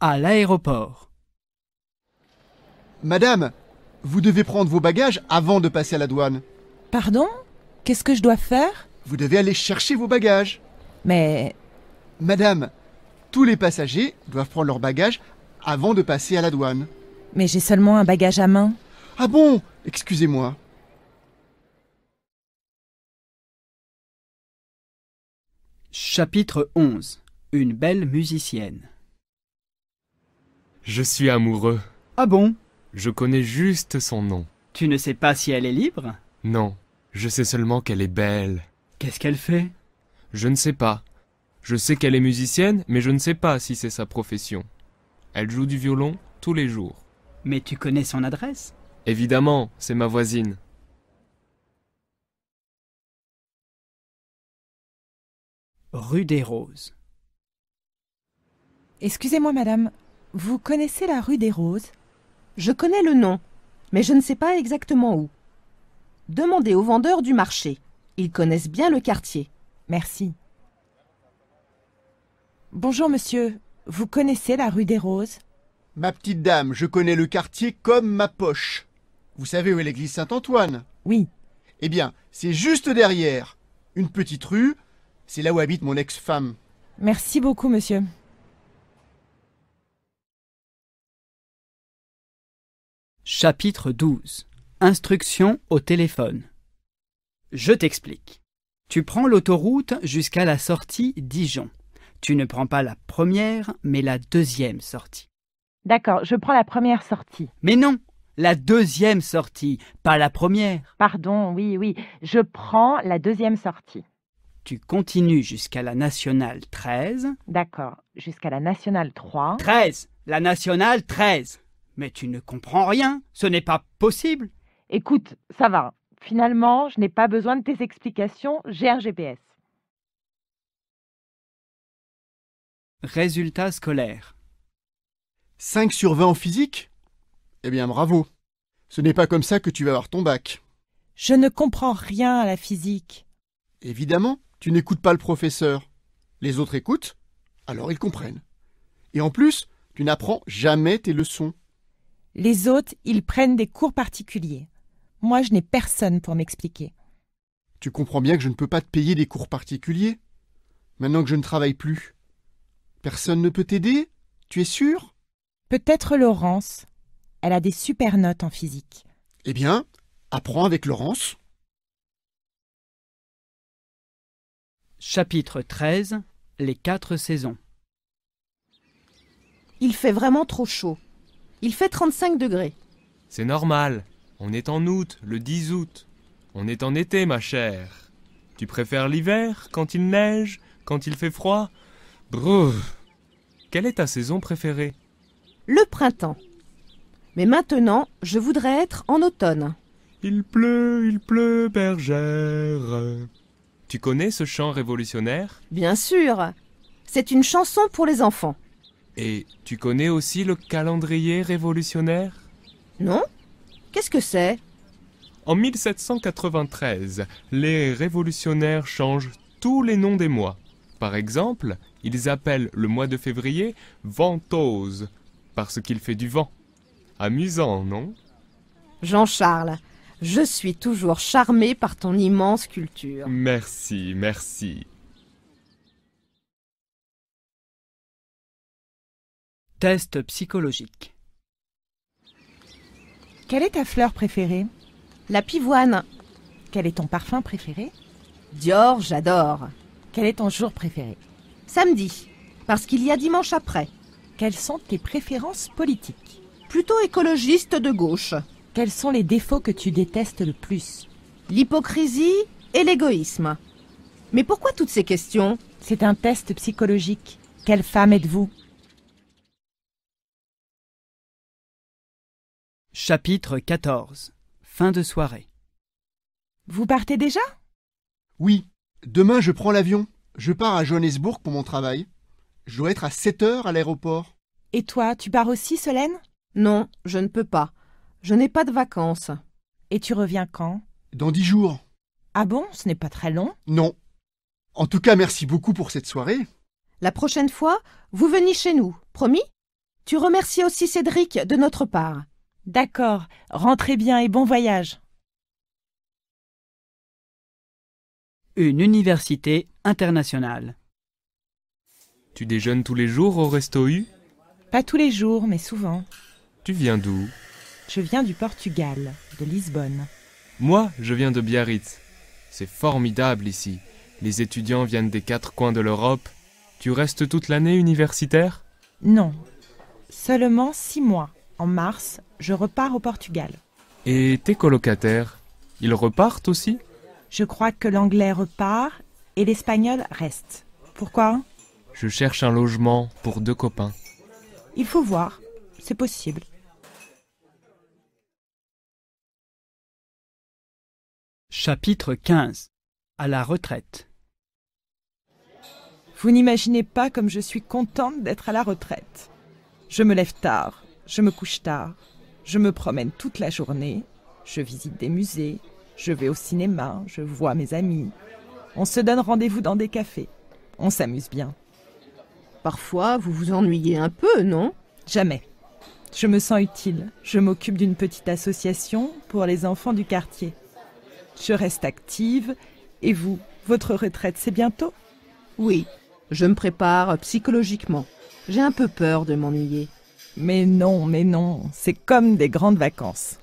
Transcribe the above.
à l'aéroport. Madame, vous devez prendre vos bagages avant de passer à la douane. Pardon Qu'est-ce que je dois faire Vous devez aller chercher vos bagages. Mais... Madame, tous les passagers doivent prendre leurs bagages avant de passer à la douane. Mais j'ai seulement un bagage à main. Ah bon Excusez-moi. Chapitre 11 Une belle musicienne je suis amoureux. Ah bon Je connais juste son nom. Tu ne sais pas si elle est libre Non, je sais seulement qu'elle est belle. Qu'est-ce qu'elle fait Je ne sais pas. Je sais qu'elle est musicienne, mais je ne sais pas si c'est sa profession. Elle joue du violon tous les jours. Mais tu connais son adresse Évidemment, c'est ma voisine. Rue des Roses. Excusez-moi, madame, vous connaissez la rue des Roses Je connais le nom, mais je ne sais pas exactement où. Demandez aux vendeurs du marché. Ils connaissent bien le quartier. Merci. Bonjour, monsieur. Vous connaissez la rue des Roses Ma petite dame, je connais le quartier comme ma poche. Vous savez où est l'église Saint-Antoine Oui. Eh bien, c'est juste derrière. Une petite rue, c'est là où habite mon ex-femme. Merci beaucoup, monsieur. Chapitre 12 Instruction au téléphone Je t'explique. Tu prends l'autoroute jusqu'à la sortie Dijon. Tu ne prends pas la première, mais la deuxième sortie. D'accord, je prends la première sortie. Mais non, la deuxième sortie, pas la première. Pardon, oui, oui, je prends la deuxième sortie. Tu continues jusqu'à la nationale 13. D'accord, jusqu'à la nationale 3. 13, la nationale 13. Mais tu ne comprends rien, ce n'est pas possible. Écoute, ça va. Finalement, je n'ai pas besoin de tes explications, j'ai un GPS. Résultat scolaire. 5 sur 20 en physique Eh bien bravo. Ce n'est pas comme ça que tu vas avoir ton bac. Je ne comprends rien à la physique. Évidemment, tu n'écoutes pas le professeur. Les autres écoutent, alors ils comprennent. Et en plus, tu n'apprends jamais tes leçons. Les autres, ils prennent des cours particuliers. Moi, je n'ai personne pour m'expliquer. Tu comprends bien que je ne peux pas te payer des cours particuliers Maintenant que je ne travaille plus. Personne ne peut t'aider Tu es sûr Peut-être Laurence. Elle a des super notes en physique. Eh bien, apprends avec Laurence. Chapitre 13 Les quatre saisons Il fait vraiment trop chaud. Il fait 35 degrés. C'est normal. On est en août, le 10 août. On est en été, ma chère. Tu préfères l'hiver, quand il neige, quand il fait froid Brrr. Quelle est ta saison préférée Le printemps. Mais maintenant, je voudrais être en automne. Il pleut, il pleut, bergère. Tu connais ce chant révolutionnaire Bien sûr. C'est une chanson pour les enfants. Et tu connais aussi le calendrier révolutionnaire Non Qu'est-ce que c'est En 1793, les révolutionnaires changent tous les noms des mois. Par exemple, ils appellent le mois de février Ventose, parce qu'il fait du vent. Amusant, non Jean-Charles, je suis toujours charmé par ton immense culture. Merci, merci. Test psychologique. Quelle est ta fleur préférée La pivoine. Quel est ton parfum préféré Dior, j'adore. Quel est ton jour préféré Samedi, parce qu'il y a dimanche après. Quelles sont tes préférences politiques Plutôt écologiste de gauche. Quels sont les défauts que tu détestes le plus L'hypocrisie et l'égoïsme. Mais pourquoi toutes ces questions C'est un test psychologique. Quelle femme êtes-vous Chapitre 14 Fin de soirée. Vous partez déjà Oui, demain je prends l'avion. Je pars à Johannesburg pour mon travail. Je dois être à 7 heures à l'aéroport. Et toi, tu pars aussi, Solène Non, je ne peux pas. Je n'ai pas de vacances. Et tu reviens quand Dans dix jours. Ah bon Ce n'est pas très long Non. En tout cas, merci beaucoup pour cette soirée. La prochaine fois, vous venez chez nous, promis Tu remercies aussi Cédric de notre part. D'accord, rentrez bien et bon voyage. Une université internationale. Tu déjeunes tous les jours au resto U Pas tous les jours, mais souvent. Tu viens d'où Je viens du Portugal, de Lisbonne. Moi, je viens de Biarritz. C'est formidable ici. Les étudiants viennent des quatre coins de l'Europe. Tu restes toute l'année universitaire Non, seulement six mois. En mars, je repars au Portugal. Et tes colocataires, ils repartent aussi Je crois que l'anglais repart et l'espagnol reste. Pourquoi Je cherche un logement pour deux copains. Il faut voir, c'est possible. Chapitre 15 À la retraite Vous n'imaginez pas comme je suis contente d'être à la retraite. Je me lève tard, je me couche tard, je me promène toute la journée, je visite des musées, je vais au cinéma, je vois mes amis. On se donne rendez-vous dans des cafés. On s'amuse bien. Parfois, vous vous ennuyez un peu, non Jamais. Je me sens utile. Je m'occupe d'une petite association pour les enfants du quartier. Je reste active. Et vous, votre retraite, c'est bientôt Oui, je me prépare psychologiquement. J'ai un peu peur de m'ennuyer. Mais non, mais non, c'est comme des grandes vacances.